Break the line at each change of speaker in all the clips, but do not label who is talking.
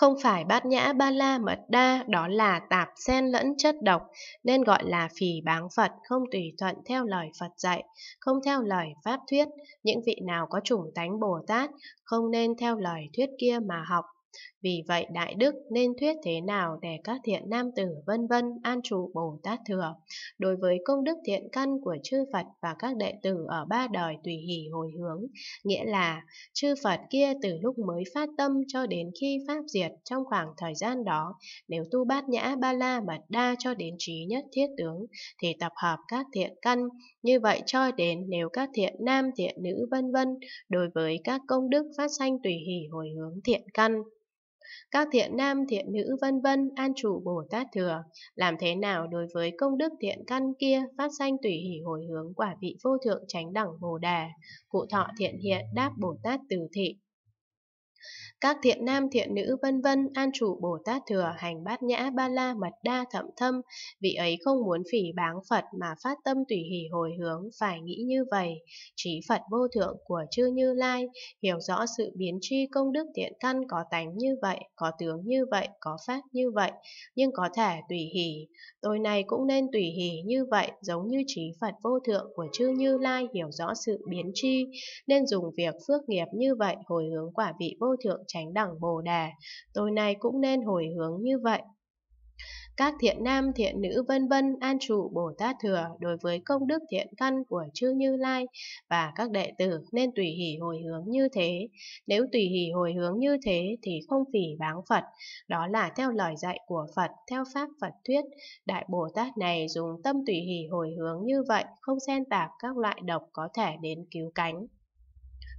Không phải bát nhã ba la mật đa, đó là tạp xen lẫn chất độc, nên gọi là phì báng Phật, không tùy thuận theo lời Phật dạy, không theo lời Pháp thuyết. Những vị nào có chủng tánh Bồ Tát, không nên theo lời thuyết kia mà học. Vì vậy đại đức nên thuyết thế nào để các thiện nam tử vân vân an trụ Bồ Tát thừa. Đối với công đức thiện căn của chư Phật và các đệ tử ở ba đời tùy hỷ hồi hướng, nghĩa là chư Phật kia từ lúc mới phát tâm cho đến khi pháp diệt trong khoảng thời gian đó, nếu tu bát nhã ba la mật đa cho đến trí nhất thiết tướng thì tập hợp các thiện căn, như vậy cho đến nếu các thiện nam thiện nữ vân vân đối với các công đức phát sanh tùy hỷ hồi hướng thiện căn các thiện nam thiện nữ vân vân an trụ Bồ Tát thừa. Làm thế nào đối với công đức thiện căn kia phát sanh tùy hỷ hồi hướng quả vị vô thượng chánh đẳng Bồ đề Cụ thọ thiện hiện đáp Bồ Tát từ thị. Các thiện nam thiện nữ vân vân an trụ Bồ Tát thừa hành bát nhã ba la mật đa thậm thâm, vị ấy không muốn phỉ báng Phật mà phát tâm tùy hỷ hồi hướng phải nghĩ như vậy. Trí Phật vô thượng của chư Như Lai, hiểu rõ sự biến tri công đức thiện căn có tánh như vậy, có tướng như vậy, có pháp như vậy, nhưng có thể tùy hỷ. Tôi này cũng nên tùy hỷ như vậy, giống như trí Phật vô thượng của chư Như Lai hiểu rõ sự biến tri, nên dùng việc phước nghiệp như vậy hồi hướng quả vị vô vô thượng chánh đẳng Bồ Đà, tôi nay cũng nên hồi hướng như vậy. Các thiện nam, thiện nữ vân vân an trụ Bồ Tát Thừa đối với công đức thiện căn của chư Như Lai và các đệ tử nên tùy hỷ hồi hướng như thế. Nếu tùy hỷ hồi hướng như thế thì không phỉ báng Phật, đó là theo lời dạy của Phật, theo pháp Phật thuyết. Đại Bồ Tát này dùng tâm tùy hỷ hồi hướng như vậy, không xen tạp các loại độc có thể đến cứu cánh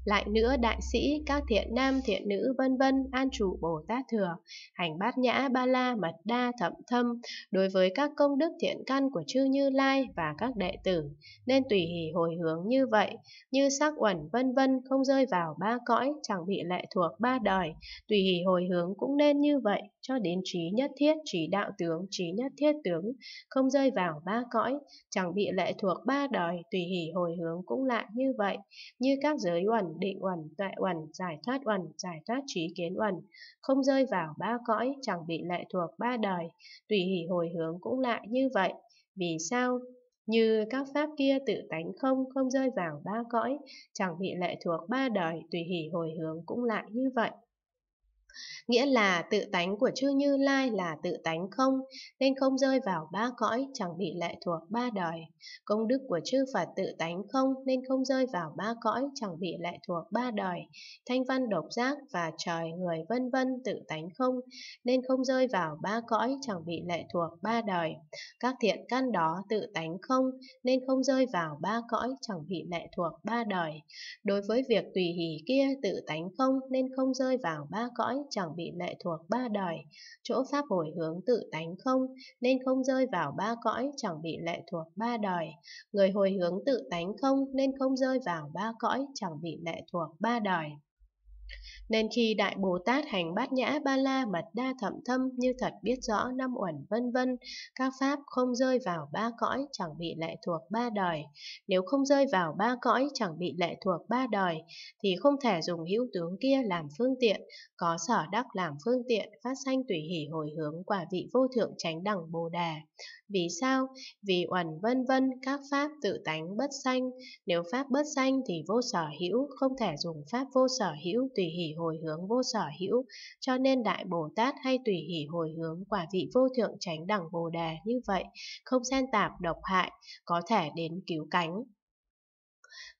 lại nữa đại sĩ, các thiện nam, thiện nữ, vân vân, an trụ Bồ Tát thừa, hành bát nhã, ba la, mật đa, thậm thâm, đối với các công đức thiện căn của chư Như Lai và các đệ tử, nên tùy hỷ hồi hướng như vậy, như sắc uẩn vân vân không rơi vào ba cõi, chẳng bị lệ thuộc ba đời, tùy hỷ hồi hướng cũng nên như vậy, cho đến trí nhất thiết, trí đạo tướng, trí nhất thiết tướng, không rơi vào ba cõi, chẳng bị lệ thuộc ba đời, tùy hỷ hồi hướng cũng lại như vậy, như các giới uẩn định uẩn, tuệ uẩn, giải thoát uẩn, giải thoát trí kiến uẩn, không rơi vào ba cõi, chẳng bị lệ thuộc ba đời, tùy hỷ hồi hướng cũng lại như vậy. Vì sao? Như các pháp kia tự tánh không, không rơi vào ba cõi, chẳng bị lệ thuộc ba đời, tùy hỷ hồi hướng cũng lại như vậy. Nghĩa là tự tánh của chư Như Lai là tự tánh không, nên không rơi vào ba cõi, chẳng bị lệ thuộc ba đời. Công đức của chư Phật tự tánh không, nên không rơi vào ba cõi, chẳng bị lệ thuộc ba đời. Thanh văn độc giác và trời người vân vân tự tánh không, nên không rơi vào ba cõi, chẳng bị lệ thuộc ba đời. Các thiện căn đó tự tánh không, nên không rơi vào ba cõi, chẳng bị lệ thuộc ba đời. Đối với việc tùy hỷ kia tự tánh không, nên không rơi vào ba cõi, chẳng bị lệ thuộc ba đời, chỗ pháp hồi hướng tự tánh không, nên không rơi vào ba cõi, chẳng bị lệ thuộc ba đời. Người hồi hướng tự tánh không, nên không rơi vào ba cõi, chẳng bị lệ thuộc ba đời. Nên khi Đại Bồ Tát hành bát nhã ba la mật đa thậm thâm như thật biết rõ năm uẩn vân vân, các pháp không rơi vào ba cõi chẳng bị lệ thuộc ba đời. Nếu không rơi vào ba cõi chẳng bị lệ thuộc ba đời, thì không thể dùng hữu tướng kia làm phương tiện, có sở đắc làm phương tiện phát sanh tùy hỷ hồi hướng quả vị vô thượng tránh đẳng Bồ Đà. Vì sao? Vì uẩn vân vân các pháp tự tánh bất sanh, nếu pháp bất sanh thì vô sở hữu không thể dùng pháp vô sở hữu tùy tùy hỷ hồi hướng vô sở hữu, cho nên Đại Bồ Tát hay tùy hỷ hồi hướng quả vị vô thượng tránh đẳng Bồ Đề như vậy, không xen tạp độc hại, có thể đến cứu cánh.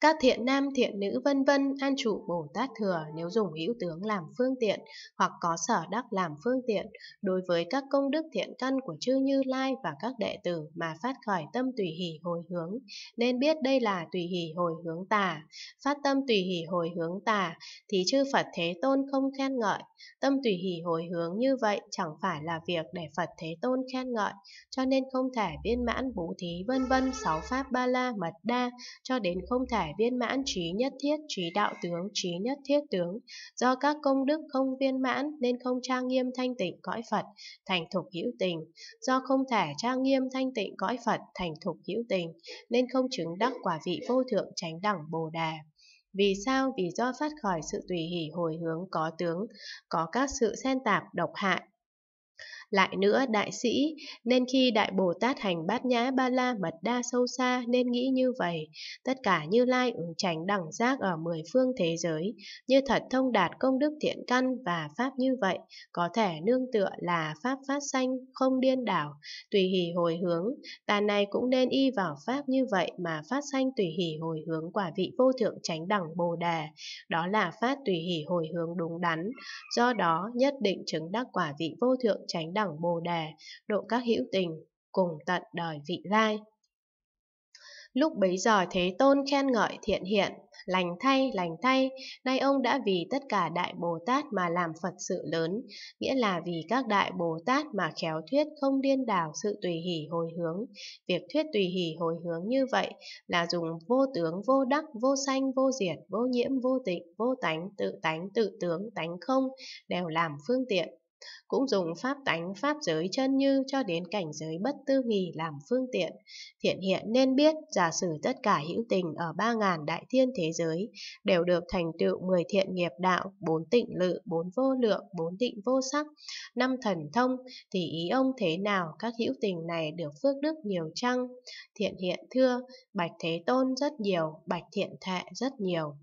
Các thiện nam thiện nữ vân vân an trụ Bồ Tát Thừa nếu dùng hữu tướng làm phương tiện hoặc có sở đắc làm phương tiện đối với các công đức thiện căn của chư Như Lai và các đệ tử mà phát khởi tâm tùy hỷ hồi hướng nên biết đây là tùy hỷ hồi hướng tà. Phát tâm tùy hỷ hồi hướng tà thì chư Phật Thế Tôn không khen ngợi. Tâm tùy hỷ hồi hướng như vậy chẳng phải là việc để Phật Thế Tôn khen ngợi cho nên không thể viên mãn bố thí vân vân sáu pháp ba la mật đa cho đến không thể giải viên mãn trí nhất thiết trí đạo tướng trí nhất thiết tướng do các công đức không viên mãn nên không trang nghiêm thanh tịnh cõi phật thành thục hữu tình do không thể trang nghiêm thanh tịnh cõi phật thành thục hữu tình nên không chứng đắc quả vị vô thượng chánh đẳng bồ đề vì sao? Vì do phát khỏi sự tùy hỷ hồi hướng có tướng, có các sự xen tạp, độc hại, lại nữa đại sĩ, nên khi đại Bồ Tát hành bát nhã ba la mật đa sâu xa nên nghĩ như vậy. Tất cả như lai ứng tránh đẳng giác ở mười phương thế giới, như thật thông đạt công đức thiện căn và pháp như vậy, có thể nương tựa là pháp phát sanh, không điên đảo, tùy hỷ hồi hướng. Ta này cũng nên y vào pháp như vậy mà phát sanh tùy hỷ hồi hướng quả vị vô thượng tránh đẳng Bồ Đề. Đó là phát tùy hỷ hồi hướng đúng đắn. Do đó, nhất định chứng đắc quả vị vô thượng tránh đẳng đẳng Bồ Đề, độ các hữu tình, cùng tận đời vị lai. Lúc bấy giờ Thế Tôn khen ngợi thiện hiện, lành thay, lành thay, nay ông đã vì tất cả Đại Bồ Tát mà làm Phật sự lớn, nghĩa là vì các Đại Bồ Tát mà khéo thuyết không điên đảo sự tùy hỷ hồi hướng. Việc thuyết tùy hỷ hồi hướng như vậy là dùng vô tướng, vô đắc, vô sanh, vô diệt, vô nhiễm, vô tịnh, vô tánh, tự tánh, tự tướng, tánh không, đều làm phương tiện cũng dùng pháp tánh pháp giới chân như cho đến cảnh giới bất tư nghì làm phương tiện thiện hiện nên biết giả sử tất cả hữu tình ở ba ngàn đại thiên thế giới đều được thành tựu mười thiện nghiệp đạo bốn tịnh lự bốn vô lượng bốn định vô sắc năm thần thông thì ý ông thế nào các hữu tình này được phước đức nhiều chăng thiện hiện thưa bạch thế tôn rất nhiều bạch thiện thệ rất nhiều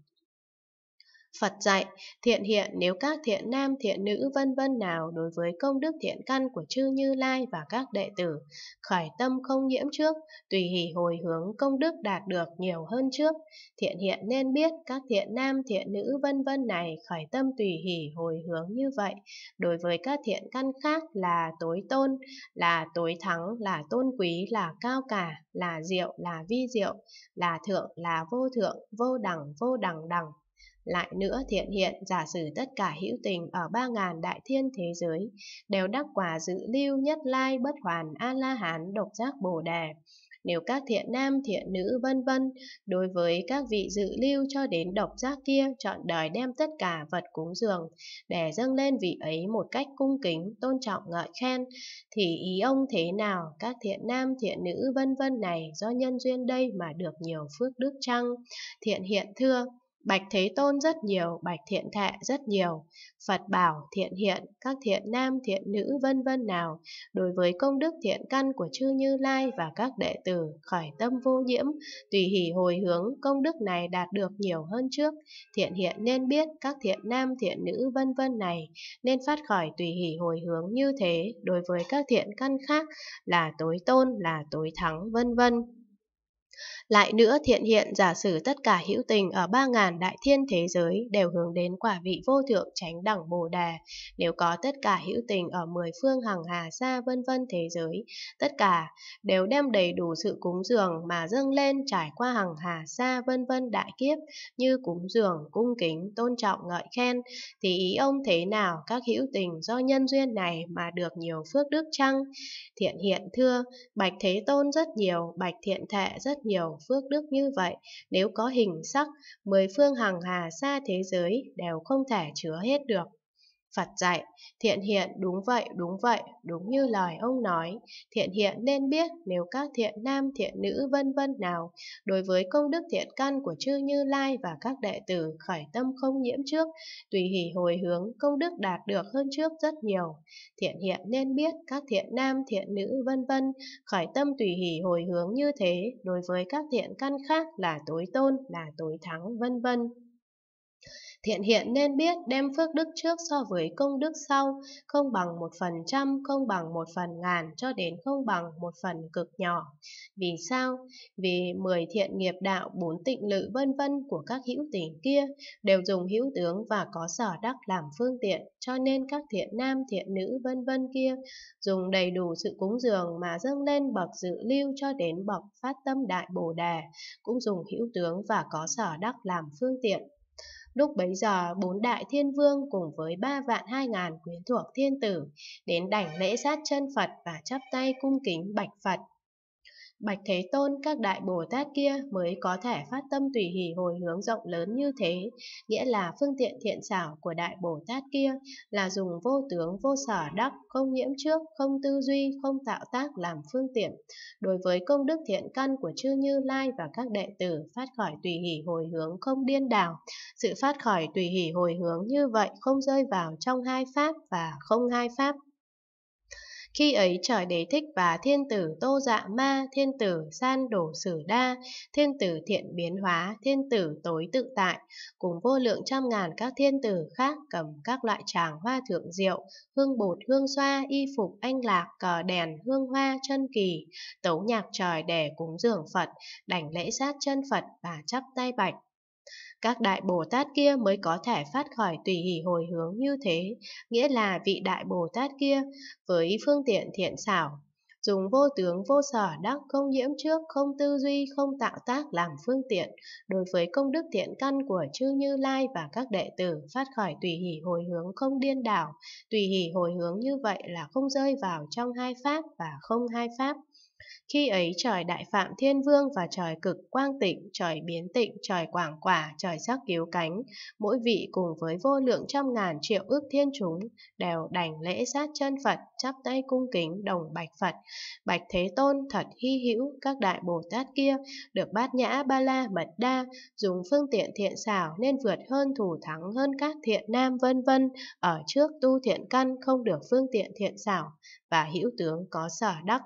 Phật dạy, thiện hiện nếu các thiện nam, thiện nữ vân vân nào đối với công đức thiện căn của chư Như Lai và các đệ tử, khởi tâm không nhiễm trước, tùy hỷ hồi hướng công đức đạt được nhiều hơn trước. Thiện hiện nên biết các thiện nam, thiện nữ vân vân này khởi tâm tùy hỷ hồi hướng như vậy, đối với các thiện căn khác là tối tôn, là tối thắng, là tôn quý, là cao cả, là diệu, là vi diệu, là thượng, là vô thượng, vô đẳng, vô đẳng đẳng. Lại nữa thiện hiện giả sử tất cả hữu tình ở ba ngàn đại thiên thế giới đều đắc quả dự lưu nhất lai bất hoàn A-la-hán độc giác bồ đề. Nếu các thiện nam, thiện nữ vân vân đối với các vị dự lưu cho đến độc giác kia chọn đời đem tất cả vật cúng dường để dâng lên vị ấy một cách cung kính, tôn trọng ngợi khen thì ý ông thế nào các thiện nam, thiện nữ vân vân này do nhân duyên đây mà được nhiều phước đức chăng? Thiện hiện thưa Bạch Thế Tôn rất nhiều, Bạch Thiện Thệ rất nhiều, Phật bảo, thiện hiện, các thiện nam, thiện nữ vân vân nào, đối với công đức thiện căn của chư Như Lai và các đệ tử, khởi tâm vô nhiễm, tùy hỷ hồi hướng, công đức này đạt được nhiều hơn trước, thiện hiện nên biết các thiện nam, thiện nữ vân vân này, nên phát khởi tùy hỷ hồi hướng như thế, đối với các thiện căn khác là tối tôn, là tối thắng vân vân. Lại nữa thiện hiện giả sử tất cả hữu tình ở ba ngàn đại thiên thế giới đều hướng đến quả vị vô thượng tránh đẳng bồ đề Nếu có tất cả hữu tình ở mười phương hằng hà xa vân vân thế giới, tất cả đều đem đầy đủ sự cúng dường mà dâng lên trải qua hằng hà xa vân vân đại kiếp như cúng dường, cung kính, tôn trọng, ngợi khen, thì ý ông thế nào các hữu tình do nhân duyên này mà được nhiều phước đức chăng? Thiện hiện thưa, bạch thế tôn rất nhiều, bạch thiện thệ rất nhiều phước đức như vậy, nếu có hình sắc, mười phương hàng hà xa thế giới đều không thể chứa hết được. Phật dạy, thiện hiện đúng vậy, đúng vậy, đúng như lời ông nói. Thiện hiện nên biết nếu các thiện nam, thiện nữ vân vân nào, đối với công đức thiện căn của chư Như Lai và các đệ tử khởi tâm không nhiễm trước, tùy hỷ hồi hướng, công đức đạt được hơn trước rất nhiều. Thiện hiện nên biết các thiện nam, thiện nữ vân vân, khởi tâm tùy hỷ hồi hướng như thế, đối với các thiện căn khác là tối tôn, là tối thắng vân vân. Thiện hiện nên biết đem phước đức trước so với công đức sau, không bằng một phần trăm, không bằng một phần ngàn, cho đến không bằng một phần cực nhỏ. Vì sao? Vì mười thiện nghiệp đạo, bốn tịnh lự vân vân của các hữu tình kia đều dùng hữu tướng và có sở đắc làm phương tiện, cho nên các thiện nam, thiện nữ vân vân kia dùng đầy đủ sự cúng dường mà dâng lên bậc dự lưu cho đến bậc phát tâm đại bồ đề, cũng dùng hữu tướng và có sở đắc làm phương tiện Lúc bấy giờ, bốn đại thiên vương cùng với ba vạn hai ngàn quyến thuộc thiên tử đến đảnh lễ sát chân Phật và chắp tay cung kính bạch Phật. Bạch Thế Tôn các đại Bồ Tát kia mới có thể phát tâm tùy hỷ hồi hướng rộng lớn như thế, nghĩa là phương tiện thiện xảo của đại Bồ Tát kia là dùng vô tướng vô sở đắc, không nhiễm trước, không tư duy, không tạo tác làm phương tiện. Đối với công đức thiện căn của chư Như Lai và các đệ tử phát khỏi tùy hỷ hồi hướng không điên đảo, sự phát khỏi tùy hỷ hồi hướng như vậy không rơi vào trong hai pháp và không hai pháp khi ấy trời đế thích và thiên tử Tô Dạ Ma, thiên tử San Đổ Sử Đa, thiên tử Thiện Biến Hóa, thiên tử Tối Tự Tại, cùng vô lượng trăm ngàn các thiên tử khác cầm các loại tràng hoa thượng diệu, hương bột, hương xoa, y phục anh lạc, cờ đèn, hương hoa, chân kỳ, tấu nhạc trời để cúng dường Phật, đảnh lễ sát chân Phật và chắp tay bạch. Các đại Bồ Tát kia mới có thể phát khởi tùy hỷ hồi hướng như thế, nghĩa là vị đại Bồ Tát kia với phương tiện thiện xảo, dùng vô tướng vô sở đắc không nhiễm trước, không tư duy, không tạo tác làm phương tiện, đối với công đức thiện căn của chư Như Lai và các đệ tử phát khởi tùy hỷ hồi hướng không điên đảo, tùy hỷ hồi hướng như vậy là không rơi vào trong hai pháp và không hai pháp. Khi ấy trời đại phạm thiên vương và trời cực quang tịnh, trời biến tịnh, trời quảng quả, trời sắc cứu cánh, mỗi vị cùng với vô lượng trăm ngàn triệu ước thiên chúng đều đành lễ sát chân Phật, chắp tay cung kính đồng bạch Phật. Bạch Thế Tôn thật hy hữu các đại Bồ Tát kia được bát nhã ba la mật đa, dùng phương tiện thiện xảo nên vượt hơn thủ thắng hơn các thiện nam vân vân, ở trước tu thiện căn không được phương tiện thiện xảo và hữu tướng có sở đắc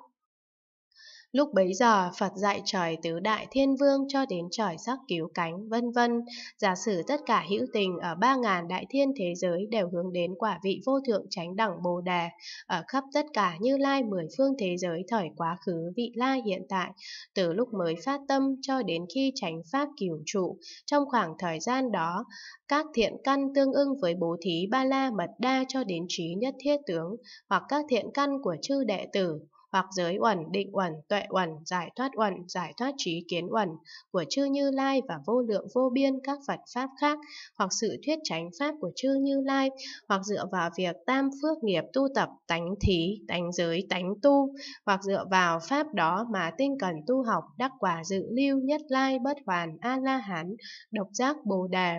Lúc bấy giờ, Phật dạy trời tứ đại thiên vương cho đến trời sắc cứu cánh, vân vân. Giả sử tất cả hữu tình ở ba ngàn đại thiên thế giới đều hướng đến quả vị vô thượng chánh đẳng Bồ Đề, ở khắp tất cả như lai mười phương thế giới thời quá khứ vị lai hiện tại, từ lúc mới phát tâm cho đến khi chánh pháp cửu trụ. Trong khoảng thời gian đó, các thiện căn tương ưng với bố thí ba la mật đa cho đến trí nhất thiết tướng, hoặc các thiện căn của chư đệ tử, hoặc giới uẩn, định uẩn, tuệ uẩn, giải thoát uẩn, giải thoát trí kiến uẩn của chư Như Lai và vô lượng vô biên các Phật Pháp khác, hoặc sự thuyết tránh Pháp của chư Như Lai, hoặc dựa vào việc tam phước nghiệp tu tập tánh thí, tánh giới, tánh tu, hoặc dựa vào Pháp đó mà tinh cần tu học đắc quả dự lưu nhất lai bất hoàn a la hán độc giác bồ đề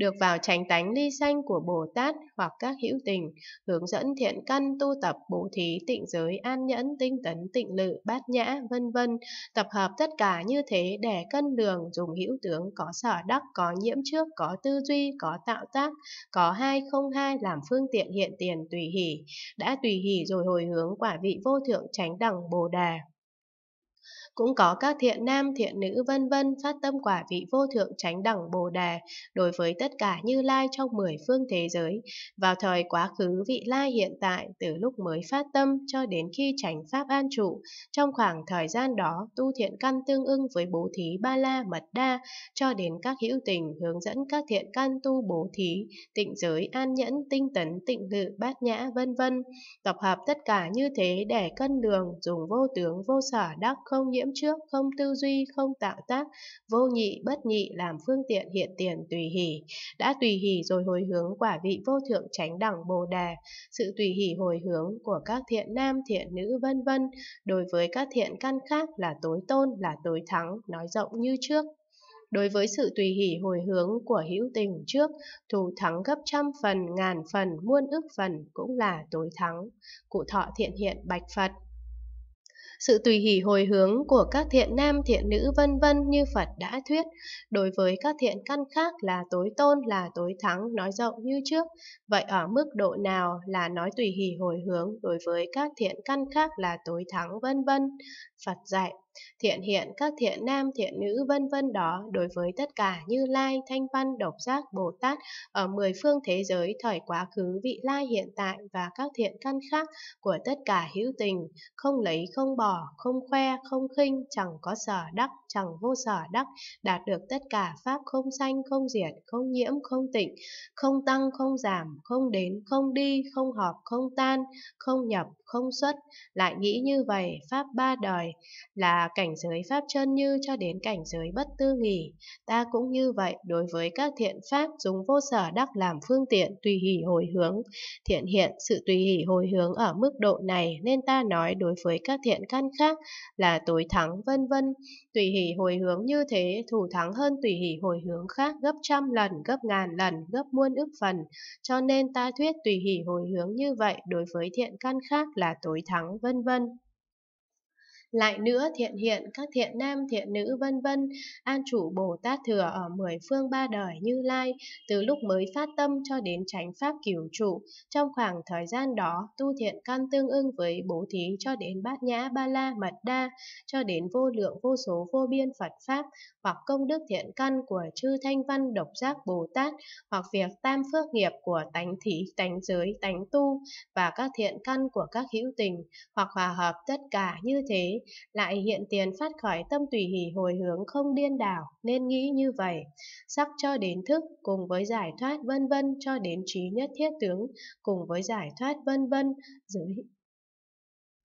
được vào tránh tánh ly sanh của Bồ Tát hoặc các hữu tình, hướng dẫn thiện căn tu tập bố thí tịnh giới an nhẫn tinh tấn tịnh lự bát nhã vân vân, tập hợp tất cả như thế để cân lường dùng hữu tướng có sở đắc, có nhiễm trước, có tư duy, có tạo tác, có hai không hai làm phương tiện hiện tiền tùy hỷ, đã tùy hỷ rồi hồi hướng quả vị vô thượng tránh đẳng Bồ Đà. Cũng có các thiện nam, thiện nữ vân vân phát tâm quả vị vô thượng tránh đẳng Bồ đề đối với tất cả Như Lai trong mười phương thế giới, vào thời quá khứ vị lai hiện tại từ lúc mới phát tâm cho đến khi tránh pháp an trụ. Trong khoảng thời gian đó, tu thiện căn tương ưng với bố thí ba la mật đa cho đến các hữu tình hướng dẫn các thiện căn tu bố thí, tịnh giới, an nhẫn, tinh tấn, tịnh lự, bát nhã vân vân. Tập hợp tất cả như thế để cân đường dùng vô tướng vô sở đắc không nhiễm trước, không tư duy, không tạo tác, vô nhị, bất nhị làm phương tiện hiện tiền tùy hỷ. Đã tùy hỷ rồi hồi hướng quả vị vô thượng tránh đẳng Bồ đề sự tùy hỷ hồi hướng của các thiện nam, thiện nữ vân vân đối với các thiện căn khác là tối tôn, là tối thắng, nói rộng như trước đối với sự tùy hỷ hồi hướng của hữu tình trước, thù thắng gấp trăm phần, ngàn phần, muôn ức phần cũng là tối thắng. Cụ thọ thiện hiện bạch Phật sự tùy hỷ hồi hướng của các thiện nam thiện nữ vân vân như Phật đã thuyết. Đối với các thiện căn khác là tối tôn là tối thắng nói rộng như trước. Vậy ở mức độ nào là nói tùy hỷ hồi hướng đối với các thiện căn khác là tối thắng vân vân? Phật dạy thiện hiện các thiện nam thiện nữ vân vân đó đối với tất cả như lai thanh văn độc giác bồ tát ở mười phương thế giới thời quá khứ vị lai hiện tại và các thiện căn khác của tất cả hữu tình không lấy không bỏ không khoe không khinh chẳng có sở đắc chẳng vô sở đắc đạt được tất cả pháp không sanh không diệt không nhiễm không tịnh không tăng không giảm không đến không đi không họp không tan không nhập không xuất lại nghĩ như vậy pháp ba đời là và cảnh giới pháp chân như cho đến cảnh giới bất tư nghỉ. Ta cũng như vậy đối với các thiện pháp dùng vô sở đắc làm phương tiện tùy hỷ hồi hướng. Thiện hiện sự tùy hỷ hồi hướng ở mức độ này nên ta nói đối với các thiện căn khác là tối thắng vân vân. Tùy hỷ hồi hướng như thế thủ thắng hơn tùy hỷ hồi hướng khác gấp trăm lần, gấp ngàn lần, gấp muôn ức phần. Cho nên ta thuyết tùy hỷ hồi hướng như vậy đối với thiện căn khác là tối thắng vân vân. Lại nữa thiện hiện các thiện nam thiện nữ vân vân, an chủ Bồ Tát thừa ở mười phương ba đời Như Lai, từ lúc mới phát tâm cho đến chánh pháp cửu trụ. Trong khoảng thời gian đó, tu thiện căn tương ưng với bố thí cho đến bát nhã ba la mật đa, cho đến vô lượng vô số vô biên Phật Pháp, hoặc công đức thiện căn của chư thanh văn độc giác Bồ Tát, hoặc việc tam phước nghiệp của tánh thí, tánh giới, tánh tu và các thiện căn của các hữu tình, hoặc hòa hợp tất cả như thế lại hiện tiền phát khỏi tâm tùy hỷ hồi hướng không điên đảo, nên nghĩ như vậy. Sắc cho đến thức, cùng với giải thoát vân vân cho đến trí nhất thiết tướng, cùng với giải thoát vân vân, dưới